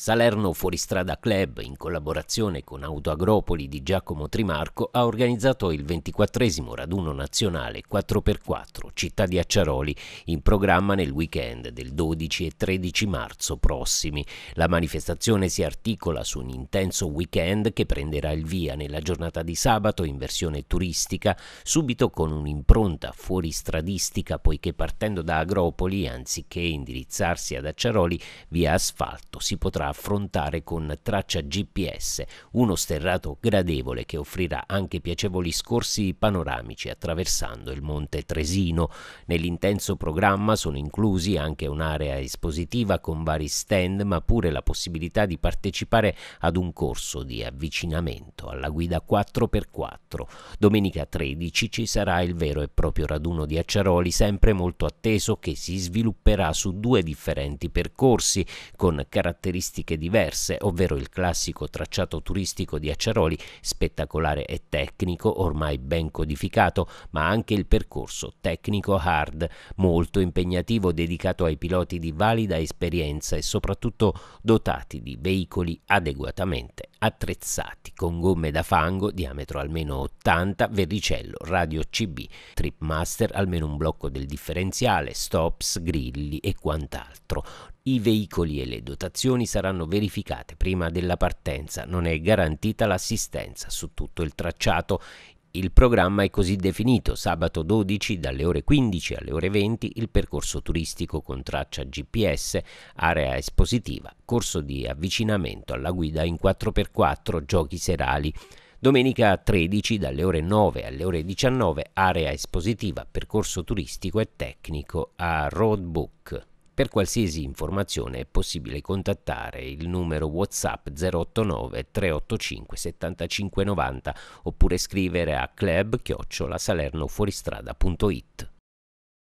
Salerno Fuoristrada Club, in collaborazione con Autoagropoli di Giacomo Trimarco, ha organizzato il 24 raduno nazionale 4x4 Città di Acciaroli, in programma nel weekend del 12 e 13 marzo prossimi. La manifestazione si articola su un intenso weekend che prenderà il via nella giornata di sabato in versione turistica, subito con un'impronta fuoristradistica poiché partendo da Agropoli, anziché indirizzarsi ad Acciaroli, via asfalto si potrà affrontare con traccia GPS, uno sterrato gradevole che offrirà anche piacevoli scorsi panoramici attraversando il Monte Tresino. Nell'intenso programma sono inclusi anche un'area espositiva con vari stand, ma pure la possibilità di partecipare ad un corso di avvicinamento alla guida 4x4. Domenica 13 ci sarà il vero e proprio raduno di Acciaroli, sempre molto atteso, che si svilupperà su due differenti percorsi con caratteristiche caratteristiche diverse, ovvero il classico tracciato turistico di Acciaroli, spettacolare e tecnico, ormai ben codificato, ma anche il percorso tecnico hard, molto impegnativo dedicato ai piloti di valida esperienza e soprattutto dotati di veicoli adeguatamente attrezzati con gomme da fango diametro almeno 80, verricello, radio CB, tripmaster, almeno un blocco del differenziale, stops, grilli e quant'altro. I veicoli e le dotazioni saranno verificate prima della partenza, non è garantita l'assistenza su tutto il tracciato. Il programma è così definito, sabato 12 dalle ore 15 alle ore 20 il percorso turistico con traccia GPS, area espositiva, corso di avvicinamento alla guida in 4x4, giochi serali. Domenica 13 dalle ore 9 alle ore 19 area espositiva, percorso turistico e tecnico a Roadbook. Per qualsiasi informazione è possibile contattare il numero WhatsApp 089 385 7590 oppure scrivere a club-salernofuoristrada.it.